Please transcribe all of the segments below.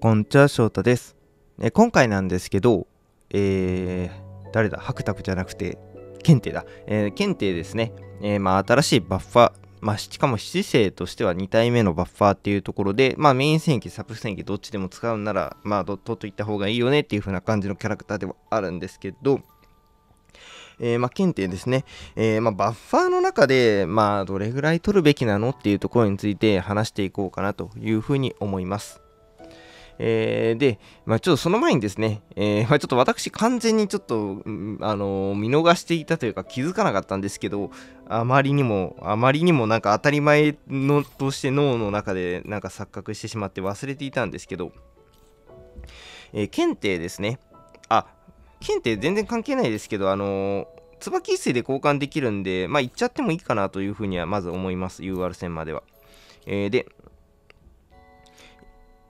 こんちは、翔太です。え今回なんですけど、えー、誰だ、白拓じゃなくて、検定だ。えー、検定ですね。えー、まあ、新しいバッファー、まあ、しかも七世としては2体目のバッファーっていうところで、まあ、メイン戦記、サブ戦記、どっちでも使うなら、まあ、ドットといった方がいいよねっていう風な感じのキャラクターではあるんですけど、えー、まあ、検定ですね。えー、まあ、バッファーの中で、まあ、どれぐらい取るべきなのっていうところについて話していこうかなというふうに思います。えー、で、まあ、ちょっとその前にですね、えー、まあ、ちょっと私完全にちょっと、あの見逃していたというか気づかなかったんですけど、あまりにも、あまりにもなんか当たり前のとして脳の中でなんか錯覚してしまって忘れていたんですけど、えー、検定ですね。あ、検定全然関係ないですけど、あの椿一水で交換できるんで、まあ、行っちゃってもいいかなというふうにはまず思います、UR 線までは。えー、で、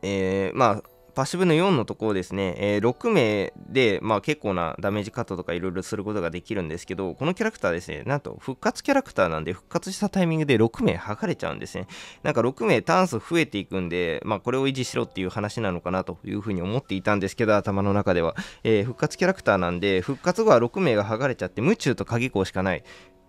えー、まあ、パッシブの4のところですね、えー、6名で、まあ、結構なダメージカットとかいろいろすることができるんですけど、このキャラクターですね、なんと復活キャラクターなんで、復活したタイミングで6名剥がれちゃうんですね。なんか6名ターン数増えていくんで、まあ、これを維持しろっていう話なのかなというふうに思っていたんですけど、頭の中では。えー、復活キャラクターなんで、復活後は6名が剥がれちゃって、夢中と鍵子しかない。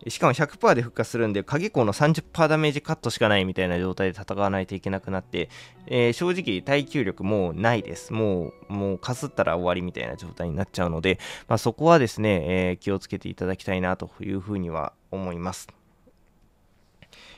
しかも100%で復活するんで、鍵光の30%ダメージカットしかないみたいな状態で戦わないといけなくなって、えー、正直耐久力もうないです。もう、もうかすったら終わりみたいな状態になっちゃうので、まあ、そこはですね、えー、気をつけていただきたいなというふうには思います。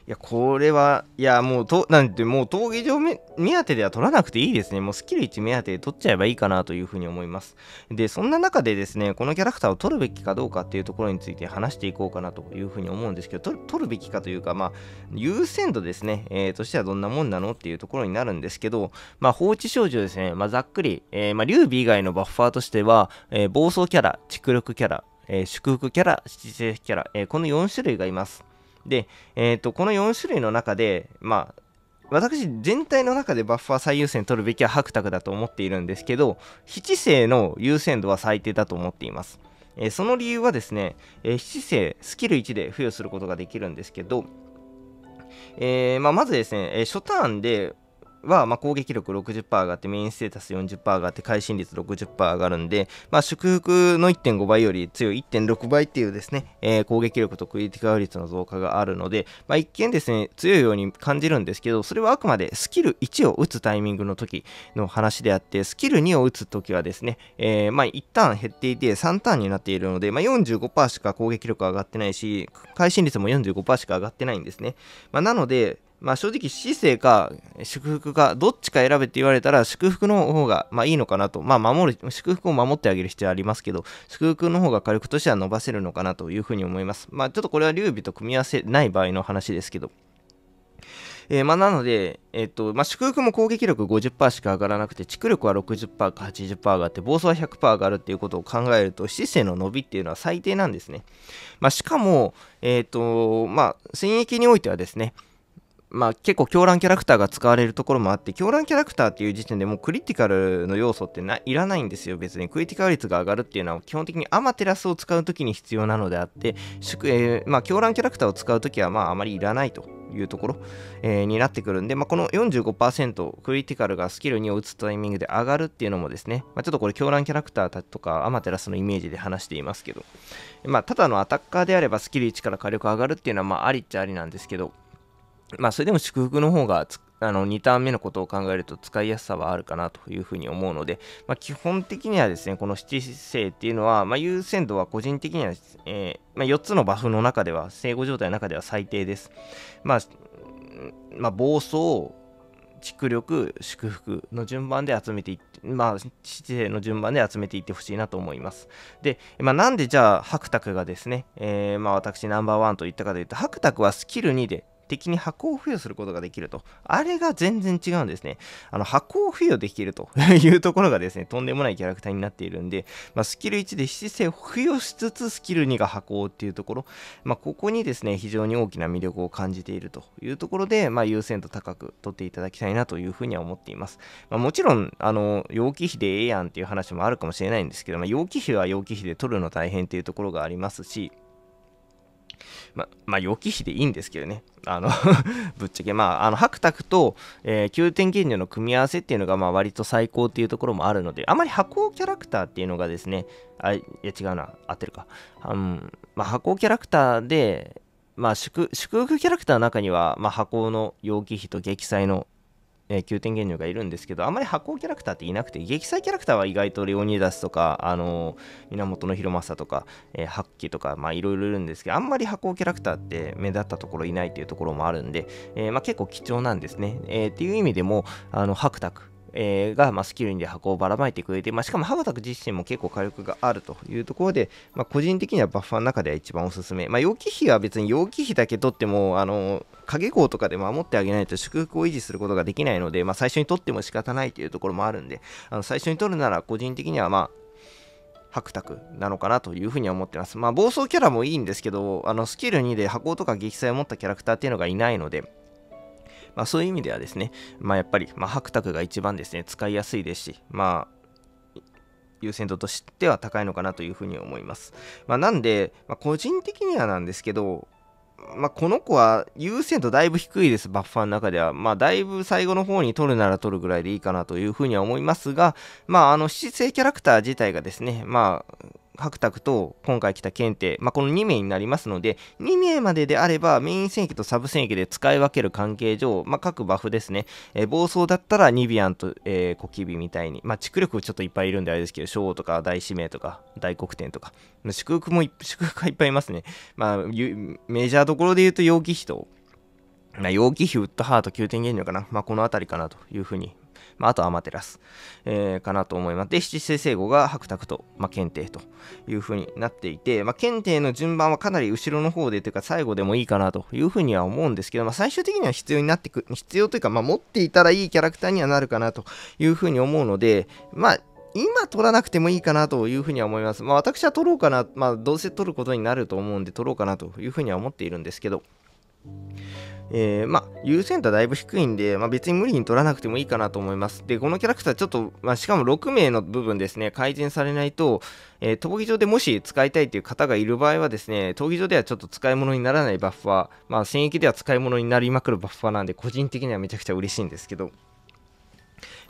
いや、これは、いや、もうと、なんて、もう闘技場目当てでは取らなくていいですね。もうスキル1目当てで取っちゃえばいいかなというふうに思います。で、そんな中でですね、このキャラクターを取るべきかどうかっていうところについて話していこうかなというふうに思うんですけど、取るべきかというか、まあ、優先度ですね、えー、としてはどんなもんなのっていうところになるんですけど、まあ、放置少女ですね、まあ、ざっくり、えー、まあ、劉備以外のバッファーとしては、えー、暴走キャラ、蓄力キャラ、えー、祝福キャラ、七星キャラ、えー、この4種類がいます。で、えーと、とこの4種類の中で、まあ、私全体の中でバッファー最優先取るべきは白卓だと思っているんですけど七星の優先度は最低だと思っています、えー、その理由はですね、えー、七星スキル1で付与することができるんですけどえー、まあ、まずですね、えー、初ターンでは、まあ、攻撃力60%上がって、メインステータス40%上がって、会心率60%上がるんで、まあ、祝福の1.5倍より強い1.6倍っていうですね、えー、攻撃力とクリティカル率の増加があるので、まあ、一見ですね、強いように感じるんですけど、それはあくまでスキル1を打つタイミングの時の話であって、スキル2を打つ時はですね、えー、まあ、1ターン減っていて3ターンになっているので、まあ、45%しか攻撃力上がってないし、会心率も45%しか上がってないんですね。まあ、なので、まあ、正直死生か祝福かどっちか選べって言われたら祝福の方がまあいいのかなと、まあ、守る祝福を守ってあげる必要はありますけど祝福の方が火力としては伸ばせるのかなというふうに思います、まあ、ちょっとこれは劉備と組み合わせない場合の話ですけどえー、まあ、なので、えっとまあ、祝福も攻撃力50%しか上がらなくて、蓄力は60%か80%上がって、暴走は100%上がるっていうことを考えると、姿勢の伸びっていうのは最低なんですね。まあ、しかも、えっとまあ、戦役においてはですね、まあ、結構狂乱キャラクターが使われるところもあって狂乱キャラクターっていう時点でもうクリティカルの要素ってないらないんですよ別にクリティカル率が上がるっていうのは基本的にアマテラスを使う時に必要なのであって宿、えー、まあ、狂乱キャラクターを使う時はまああまりいらないというところ、えー、になってくるんで、まあ、この45%クリティカルがスキル2を打つタイミングで上がるっていうのもですね、まあ、ちょっとこれ狂乱キャラクターとかアマテラスのイメージで話していますけど、まあ、ただのアタッカーであればスキル1から火力上がるっていうのはまあありっちゃありなんですけどまあ、それでも祝福の方があの2ターン目のことを考えると使いやすさはあるかなというふうに思うので、まあ、基本的にはですね、この七星っていうのは、まあ、優先度は個人的には、えー、まあ、4つのバフの中では、生後状態の中では最低です。まあ、まあ、暴走、蓄力、祝福の順番で集めていって、まあ、七勢の順番で集めていってほしいなと思います。で、まあ、なんでじゃあ、白卓がですね、えー、まあ、私ナンバーワンと言ったかというと、白卓はスキル2で、敵に箱を付与することができると。あれが全然違うんですね。あの箱を付与できると いうところがですね、とんでもないキャラクターになっているんで、まあ、スキル1で姿勢を付与しつつ、スキル2が箱っていうところ、まあ、ここにですね、非常に大きな魅力を感じているというところで、まあ、優先度高く取っていただきたいなというふうには思っています。まあ、もちろん、あの、容器費でええやんっていう話もあるかもしれないんですけど、まあ、容器費は容器費で取るの大変っていうところがありますし、ま、まあ、予期費でいいんですけどね。あの ぶっちゃけ、まあ、あの、ハクタクと、えー、9点原料の組み合わせっていうのが、まあ、割と最高っていうところもあるので、あまり箱キャラクターっていうのがですね、あ、いや違うな、合ってるか。うん、まあ、箱キャラクターで、まあ、祝福キャラクターの中には、まあ、箱の容器費と撃砕のえー、9点原乳がいるんですけどあまり発行キャラクターっていなくて撃祭キャラクターは意外とレオニダスとか、あのー、源の広政とか、えー、ハとかいろいろいるんですけどあんまり発行キャラクターって目立ったところいないっていうところもあるんで、えーまあ、結構貴重なんですね、えー、っていう意味でもあの白えー、が、まあ、スキルインで箱をばらまいてくれて、まあ、しかも羽ク自身も結構火力があるというところで、まあ、個人的にはバッファーの中では一番おすすめ、まあ、容器費は別に容器費だけ取ってもあの影光とかで守ってあげないと祝福を維持することができないので、まあ、最初に取っても仕方ないというところもあるんであの最初に取るなら個人的にはまあ白クなのかなというふうに思ってます。まあ、暴走キャラもいいんですけど、あのスキル2で箱とか撃砕を持ったキャラクターっていうのがいないので、まあ、そういう意味ではですね、まあ、やっぱり、まあ、白卓が一番ですね、使いやすいですし、まあ、優先度としては高いのかなというふうに思います。まあ、なんで、まあ、個人的にはなんですけど、まあ、この子は優先度だいぶ低いです、バッファーの中では。まあ、だいぶ最後の方に取るなら取るぐらいでいいかなというふうには思いますが、まあ、あの、七星キャラクター自体がですね、まあ、白卓と今回来た検定、まあ、この2名になりますので、2名までであればメイン戦役とサブ戦役で使い分ける関係上、まあ、各バフですね、えー、暴走だったらニビアンと、えー、コキビみたいに、まあ、蓄力ちょっといっぱいいるんであれですけど、小とか大使命とか大黒点とか、祝福も、祝福がいっぱいいますね。まあ、メジャーどころで言うと陽気人、まあ、陽気比ウッドハート9点減量かな、まあ、この辺りかなというふうにまあ、あとアマテラス、えー、かなと思います。で、七星星語が白濁と、まあ、検定というふうになっていて、まあ、検定の順番はかなり後ろの方でというか最後でもいいかなというふうには思うんですけど、まあ、最終的には必要になってく、必要というか、まあ、持っていたらいいキャラクターにはなるかなというふうに思うので、まあ、今取らなくてもいいかなというふうには思います。まあ私は取ろうかな、まあどうせ取ることになると思うんで取ろうかなというふうには思っているんですけど、えー、まあ、優先度はだいぶ低いんで、まあ、別に無理に取らなくてもいいかなと思います。で、このキャラクターちょっと、まあ、しかも6名の部分ですね、改善されないと、えー、闘技場でもし使いたいという方がいる場合はですね、闘技場ではちょっと使い物にならないバッファー、まあ、戦役では使い物になりまくるバッファーなんで、個人的にはめちゃくちゃ嬉しいんですけど、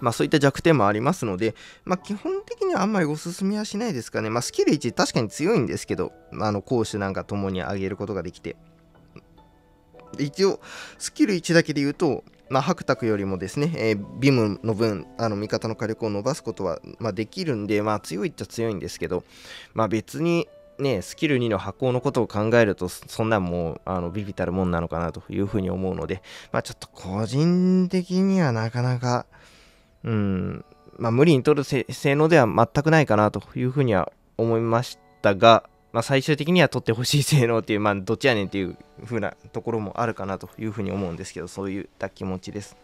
まあそういった弱点もありますので、まあ基本的にはあんまりおすすめはしないですかね。まあスキル1確かに強いんですけど、あ、の攻守なんかともに上げることができて。一応、スキル1だけで言うと、まあ、白クよりもですね、えー、ビムの分、あの味方の火力を伸ばすことは、まあ、できるんで、まあ、強いっちゃ強いんですけど、まあ、別にね、スキル2の発行のことを考えると、そんなんもう、あの、ビビたるもんなのかなというふうに思うので、まあ、ちょっと個人的にはなかなか、うん、まあ、無理に取る性能では全くないかなというふうには思いましたが、まあ、最終的には取ってほしい性能っていう、まあ、どっちやねんっていう風なところもあるかなというふうに思うんですけど、そういった気持ちです。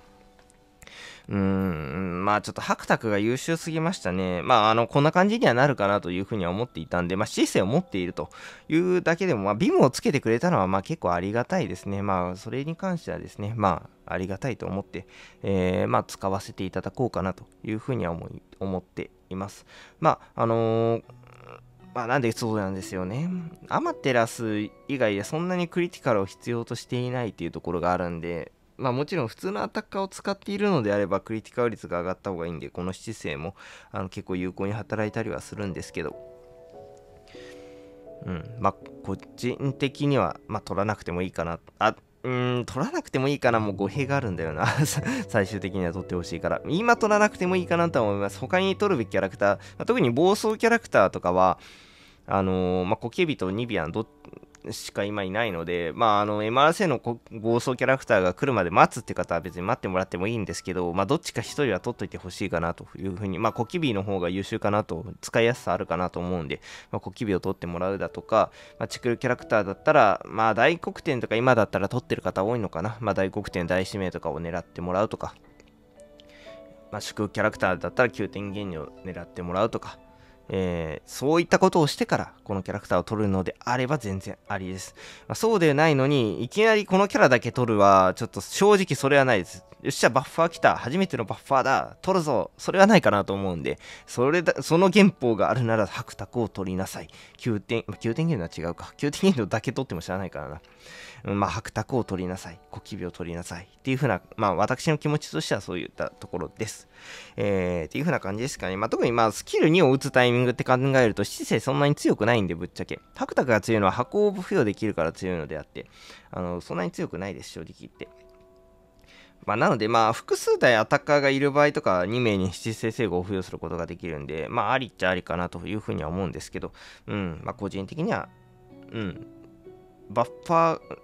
うーん、まあちょっとハクタクが優秀すぎましたね。まああの、こんな感じにはなるかなというふうには思っていたんで、まあ姿勢を持っているというだけでも、まあビムをつけてくれたのはまあ結構ありがたいですね。まあそれに関してはですね、まあありがたいと思って、えー、まあ使わせていただこうかなというふうには思い思っています。まああのーまあなんでそうなんですよね。アマテラス以外でそんなにクリティカルを必要としていないっていうところがあるんで、まあもちろん普通のアタッカーを使っているのであればクリティカル率が上がった方がいいんで、この七世もあの結構有効に働いたりはするんですけど、うん、まあ個人的には、まあ、取らなくてもいいかな。あ、うーん、取らなくてもいいかな。もう語弊があるんだよな。最終的には取ってほしいから。今取らなくてもいいかなとは思います。他に取るべきキャラクター、特に暴走キャラクターとかは、あのー、まあ、コケビとニビアンどしか今いないので、まあ、あの、MRC の暴走キャラクターが来るまで待つって方は別に待ってもらってもいいんですけど、まあ、どっちか1人は取っといてほしいかなというふうに、まあ、コキビの方が優秀かなと、使いやすさあるかなと思うんで、まあ、コキビを取ってもらうだとか、まあ、チクルキャラクターだったら、まあ、大黒点とか今だったら取ってる方多いのかな、まあ、大黒点、大使命とかを狙ってもらうとか、まあ、祝キャラクターだったら9点原理を狙ってもらうとか、えー、そういったことをしてからこのキャラクターを取るのであれば全然ありです。まあ、そうでないのに、いきなりこのキャラだけ取るは、ちょっと正直それはないです。よっしゃ、バッファー来た。初めてのバッファーだ。取るぞ。それはないかなと思うんで、それだ、その原法があるなら、白卓を取りなさい。9点、急転9点ゲは違うか。9点ゲーだけ取っても知らないからな。うん、まあ、白卓を取りなさい。小気味を取りなさい。っていうふうな、まあ、私の気持ちとしてはそういったところです。えー、っていうふうな感じですかね。まあ、特にまあ、スキル2を打つタイミングミングって考えると、姿勢そんなに強くないんで、ぶっちゃけ。タクタクが強いのは箱を付与できるから強いのであって、あのそんなに強くないです、正直言って。まあ、なので、まあ、複数台アタッカーがいる場合とか、2名に七星制御を付与することができるんで、まあ、ありっちゃありかなというふうには思うんですけど、うん、まあ、個人的には、うん、バッファー、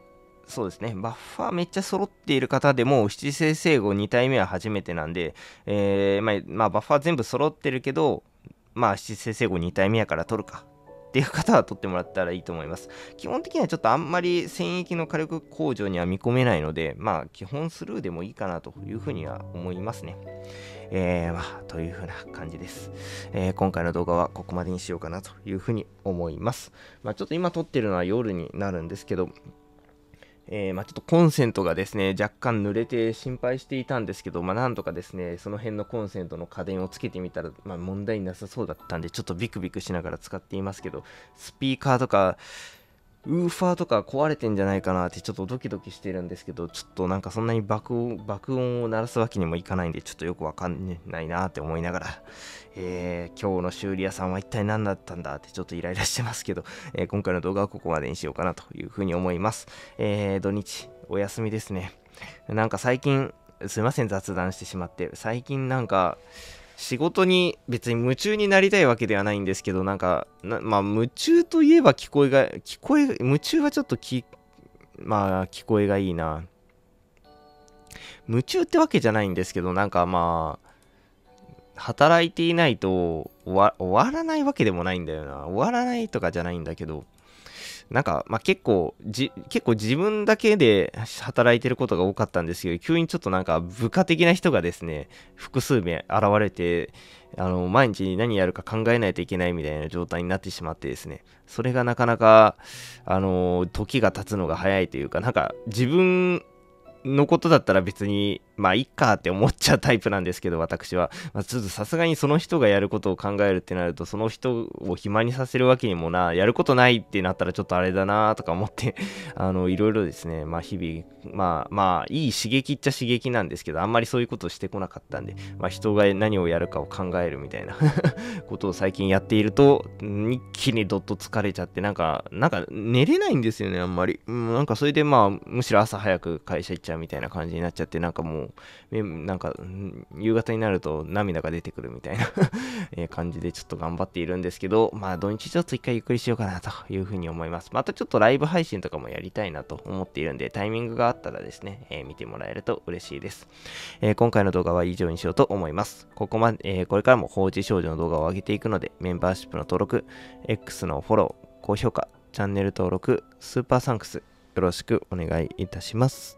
そうですね、バッファーめっちゃ揃っている方でも、七星制御2体目は初めてなんで、えー、まあ、まあ、バッファー全部揃ってるけど、まあ、七星生後2体目やから取るかっていう方は取ってもらったらいいと思います。基本的にはちょっとあんまり戦役の火力向上には見込めないので、まあ基本スルーでもいいかなというふうには思いますね。えー、まあ、というふうな感じです、えー、今回の動画はここまでにしようかなというふうに思います。まあちょっと今撮ってるのは夜になるんですけど、えー、まあ、ちょっとコンセントがですね、若干濡れて心配していたんですけど、まあ、なんとかですね、その辺のコンセントの家電をつけてみたら、まあ、問題なさそうだったんで、ちょっとビクビクしながら使っていますけど、スピーカーとか、ウーファーとか壊れてんじゃないかなってちょっとドキドキしてるんですけど、ちょっとなんかそんなに爆音爆音を鳴らすわけにもいかないんで、ちょっとよくわかんないなって思いながら、えー、今日の修理屋さんは一体何だったんだってちょっとイライラしてますけど、えー、今回の動画はここまでにしようかなというふうに思います。えー、土日、お休みですね。なんか最近、すいません、雑談してしまって、最近なんか、仕事に別に夢中になりたいわけではないんですけど、なんか、なまあ、夢中といえば聞こえが、聞こえ、夢中はちょっとき、まあ、聞こえがいいな。夢中ってわけじゃないんですけど、なんかまあ、働いていないと終わらないわけでもないんだよな。終わらないとかじゃないんだけど、なんか、まあ、結構じ、結構自分だけで働いてることが多かったんですけど、急にちょっとなんか部下的な人がですね、複数名現れて、あの、毎日何やるか考えないといけないみたいな状態になってしまってですね、それがなかなか、あの、時が経つのが早いというか、なんか自分のことだったら別にまあ、いっかって思っちゃうタイプなんですけど、私は。まあ、ちょっとさすがにその人がやることを考えるってなると、その人を暇にさせるわけにもな、やることないってなったらちょっとあれだなとか思って あの、いろいろですね、まあ、日々、まあ、まあ、いい刺激っちゃ刺激なんですけど、あんまりそういうことをしてこなかったんで、まあ、人が何をやるかを考えるみたいな ことを最近やっていると、一気にどっと疲れちゃって、なんか、なんか寝れないんですよね、あんまり。うん、なんかそれでまあ、むしろ朝早く会社行っちゃうみたいな感じになっちゃって、なんかもう、う、なんか、夕方になると涙が出てくるみたいな え感じでちょっと頑張っているんですけど、まあ土日ちょっと一回ゆっくりしようかなというふうに思います。またちょっとライブ配信とかもやりたいなと思っているんで、タイミングがあったらですね、えー、見てもらえると嬉しいです、えー、今回の動画は以上にしようと思います。ここまで、えー、これからも放置少女の動画を上げていくので、メンバーシップの登録、X のフォロー、高評価、チャンネル登録、スーパーサンクス、よろしくお願いいたします。